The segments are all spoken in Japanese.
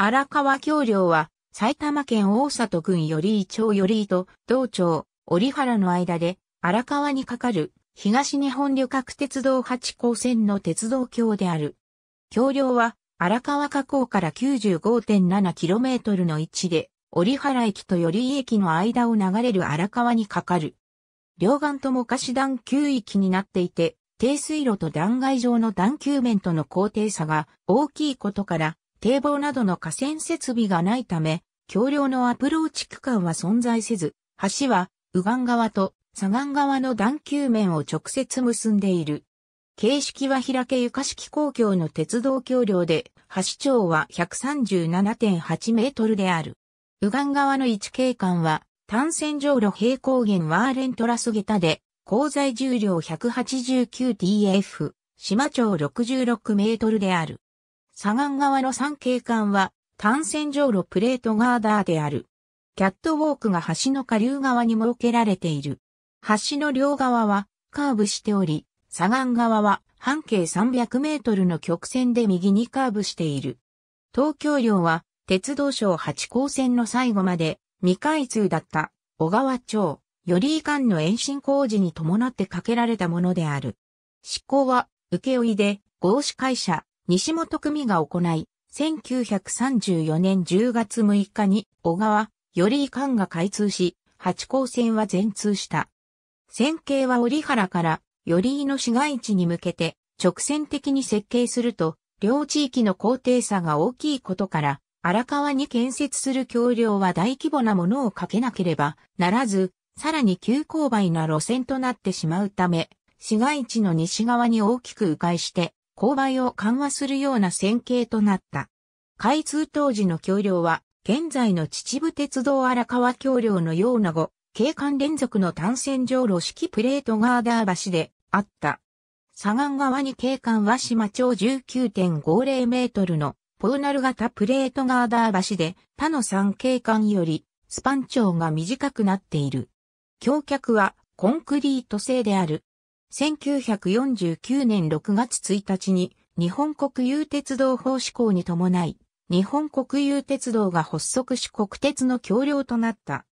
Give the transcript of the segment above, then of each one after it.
荒川橋梁は、埼玉県大里郡寄居町寄居と道町、折原の間で、荒川に架かる、東日本旅客鉄道八高線の鉄道橋である。橋梁は、荒川河口から 95.7km の位置で、折原駅と寄居駅の間を流れる荒川に架かる。両岸とも貸し段級域になっていて、低水路と断崖状の段丘面との高低差が大きいことから、堤防などの河川設備がないため、橋梁のアプローチ区間は存在せず、橋は右岸側と左岸側の段球面を直接結んでいる。形式は平家床式公共の鉄道橋梁で、橋長は137.8メートルである。右岸側の位置景観は、単線上路平行原ワーレントラスゲタで、鉱材重量 189TF、島長66メートルである。左岸側の三景観は単線上路プレートガーダーである。キャットウォークが橋の下流側に設けられている。橋の両側はカーブしており、左岸側は半径300メートルの曲線で右にカーブしている。東京領は鉄道省八高線の最後まで未開通だった小川町、よりんの延伸工事に伴って架けられたものである。執行は受け負いで合資会社、西本組が行い、1934年10月6日に小川、より間が開通し、八甲線は全通した。線形は折原からよりの市街地に向けて直線的に設計すると、両地域の高低差が大きいことから、荒川に建設する橋梁は大規模なものをかけなければならず、さらに急勾配な路線となってしまうため、市街地の西側に大きく迂回して、勾配を緩和するような線形となった。開通当時の橋梁は、現在の秩父鉄道荒川橋梁のような後、景観連続の単線上路式プレートガーダー橋であった。左岸側に景観は島町19.50メートルのポーナル型プレートガーダー橋で他の3景観よりスパン長が短くなっている。橋脚はコンクリート製である1949年6月1日に日本国有鉄道法施行に伴い、日本国有鉄道が発足し国鉄の橋梁となった。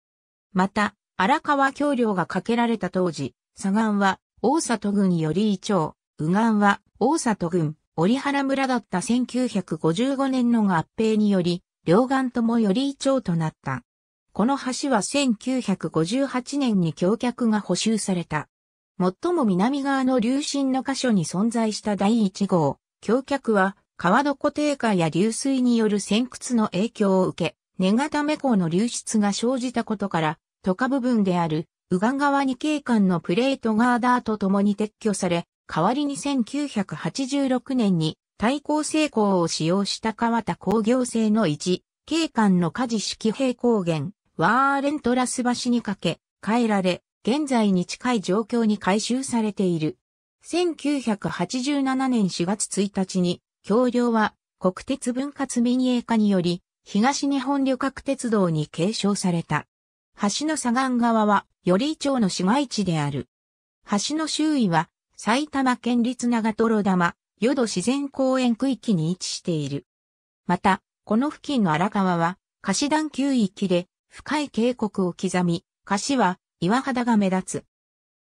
また、荒川橋梁が架けられた当時、左岸は大里郡より伊町、右岸は大里郡、折原村だった1955年の合併により、両岸ともより伊町となった。この橋は1958年に橋脚が補修された。最も南側の流進の箇所に存在した第1号、橋脚は、川床低下や流水による潜屈の影響を受け、根固め港の流出が生じたことから、渡下部分である、宇賀川に景観のプレートガーダーと共に撤去され、代わりに1986年に対抗成功を使用した川田工業製の一、景観の火事式平高原、ワーレントラス橋にかけ、変えられ、現在に近い状況に改修されている。1987年4月1日に、橋梁は国鉄分割民営化により、東日本旅客鉄道に継承された。橋の左岸側は、り一町の市街地である。橋の周囲は、埼玉県立長瀞玉、淀自然公園区域に位置している。また、この付近の荒川は、貸子段級域で、深い渓谷を刻み、菓子は、岩肌が目立つ。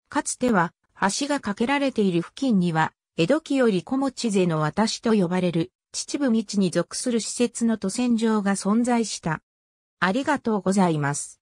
かつては、橋が架けられている付近には、江戸期より小持勢の私と呼ばれる、秩父道に属する施設の渡船上が存在した。ありがとうございます。